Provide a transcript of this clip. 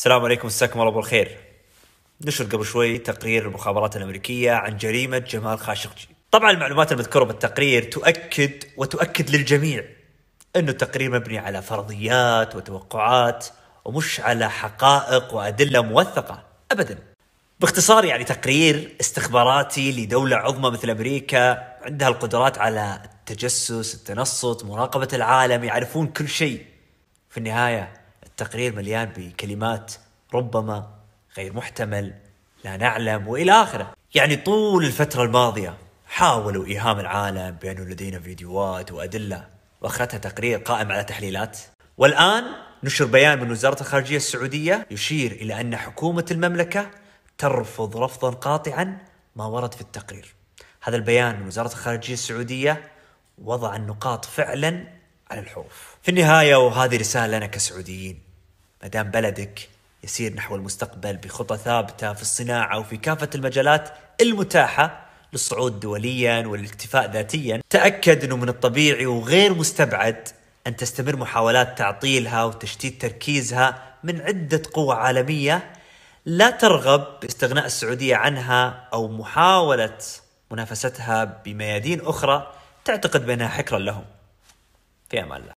السلام عليكم مساكم الله بالخير. نشر قبل شوي تقرير المخابرات الامريكيه عن جريمه جمال خاشقجي. طبعا المعلومات المذكوره بالتقرير تؤكد وتؤكد للجميع انه التقرير مبني على فرضيات وتوقعات ومش على حقائق وادله موثقه ابدا. باختصار يعني تقرير استخباراتي لدوله عظمى مثل امريكا عندها القدرات على التجسس، التنصت، مراقبه العالم، يعرفون كل شيء. في النهايه التقرير مليان بكلمات ربما غير محتمل لا نعلم والى اخره يعني طول الفتره الماضيه حاولوا ايهام العالم بانه لدينا فيديوهات وادله واخرتها تقرير قائم على تحليلات والان نشر بيان من وزاره الخارجيه السعوديه يشير الى ان حكومه المملكه ترفض رفضا قاطعا ما ورد في التقرير هذا البيان من وزاره الخارجيه السعوديه وضع النقاط فعلا على الحروف في النهايه وهذه رساله لنا كسعوديين ما دام بلدك يسير نحو المستقبل بخطى ثابته في الصناعه وفي كافه المجالات المتاحه للصعود دوليا والاكتفاء ذاتيا، تاكد انه من الطبيعي وغير مستبعد ان تستمر محاولات تعطيلها وتشتيت تركيزها من عده قوى عالميه لا ترغب باستغناء السعوديه عنها او محاوله منافستها بميادين اخرى تعتقد بانها حكرا لهم. في امان الله.